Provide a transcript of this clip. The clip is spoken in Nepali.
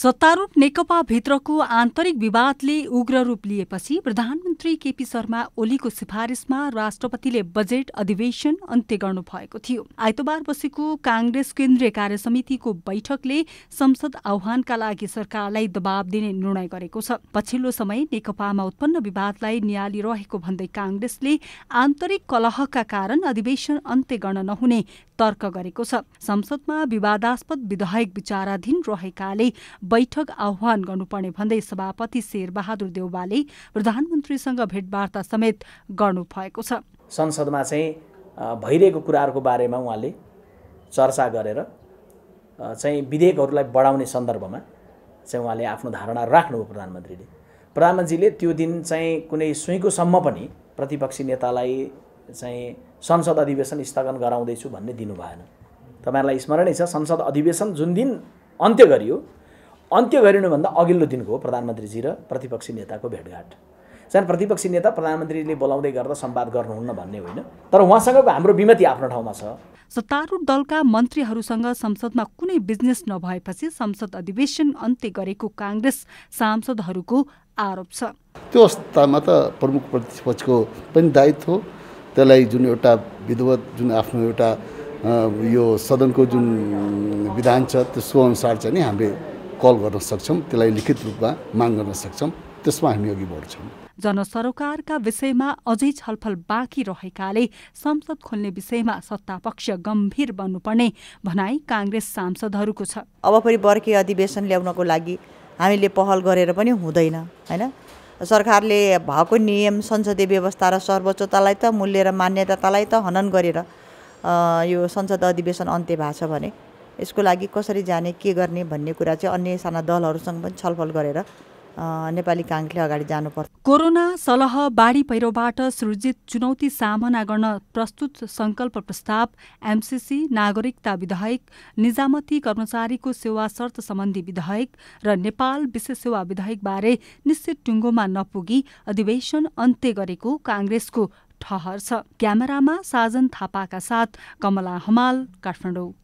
सत्तारूढ भित्रको आन्तरिक विवादले उग्र रूप लिएपछि प्रधानमन्त्री केपी शर्मा ओलीको सिफारिसमा राष्ट्रपतिले बजेट अधिवेशन अन्त्य गर्नु भएको थियो आइतबार बसेको काङ्ग्रेस केन्द्रीय कार्यसमितिको बैठकले संसद आह्वानका लागि सरकारलाई दबाव दिने निर्णय गरेको छ पछिल्लो समय नेकपामा उत्पन्न विवादलाई निहालिरहेको भन्दै काङ्ग्रेसले आन्तरिक कलहका कारण अधिवेशन अन्त्य गर्न नहुने तर्क गरेको छ संसदमा विवादास्पद विधायक विचाराधीन रहेकाले बैठक आह्वान गर्नुपर्ने भन्दै सभापति शेरबहादुर देउबाले प्रधानमन्त्रीसँग भेटवार्ता समेत गर्नु भएको छ संसदमा चाहिँ भइरहेको कुराहरूको बारेमा उहाँले चर्चा गरेर चाहिँ विधेयकहरूलाई बढाउने सन्दर्भमा चाहिँ उहाँले आफ्नो धारणा राख्नुभयो प्रधानमन्त्रीले प्रधानमन्त्रीले त्यो दिन चाहिँ कुनै सुइँकोसम्म पनि प्रतिपक्षी नेतालाई चाहिँ संसद अधिवेशन स्थगन गराउँदैछु भन्ने दिनु भएन तपाईँहरूलाई स्मरणै छ संसद अधिवेशन जुन दिन अन्त्य गरियो अन्त्य गरिनुभन्दा अघिल्लो दिनको हो प्रधानमन्त्रीजी र प्रतिपक्षी नेताको भेटघाट सायद प्रतिपक्षी नेता प्रधानमन्त्रीले बोलाउँदै गर्दा सम्वाद गर्नुहुन्न भन्ने होइन तर उहाँसँगको हाम्रो विमति आफ्नो ठाउँमा छ सत्तारूढ दलका मन्त्रीहरूसँग संसदमा कुनै बिजनेस नभएपछि संसद अधिवेशन अन्त्य गरेको काङ्ग्रेस सांसदहरूको आरोप छ त्यो अवस्थामा त प्रमुख प्रतिपक्षको पनि दायित्व हो त्यसलाई जुन एउटा विधवत जुन आफ्नो एउटा यो सदनको जुन विधान छ त्यसको अनुसार चाहिँ नि हामीले कल गर्न सक्छौँ त्यसलाई लिखित रूपमा माग गर्न सक्छौँ त्यसमा हामी अघि बढ्छौँ जनसरोकारका विषयमा अझै छलफल बाँकी रहेकाले संसद खोल्ने विषयमा सत्तापक्ष गम्भीर बन्नुपर्ने भनाई काङ्ग्रेस सांसदहरूको छ अब फेरि बर्खे अधिवेशन ल्याउनको लागि हामीले पहल गरेर पनि हुँदैन होइन सरकारले भएको नियम संसदीय व्यवस्था र सर्वोच्चतालाई त मूल्य र मान्यतालाई त हनन गरेर यो संसद अधिवेशन अन्त्य भएको छ भने यसको लागि कसरी जाने के गर्ने भन्ने कुरा चाहिँ अन्य साना दलहरूसँग पनि छलफल गरेर नेपाली काङ्ग्रेसले अगाडि जानुपर्छ कोरोना सलह बाढी पहिरोबाट सृजित चुनौती सामना गर्न प्रस्तुत सङ्कल्प प्रस्ताव एमसिसी नागरिकता विधेयक निजामती कर्मचारीको सेवा शर्त सम्बन्धी विधेयक र नेपाल विशेष सेवा विधेयकबारे निश्चित टुङ्गोमा नपुगी अधिवेशन अन्त्य गरेको काङ्ग्रेसको ठहर छ क्यामेरामा साजन थापाका साथ कमला हमाल काठमाडौँ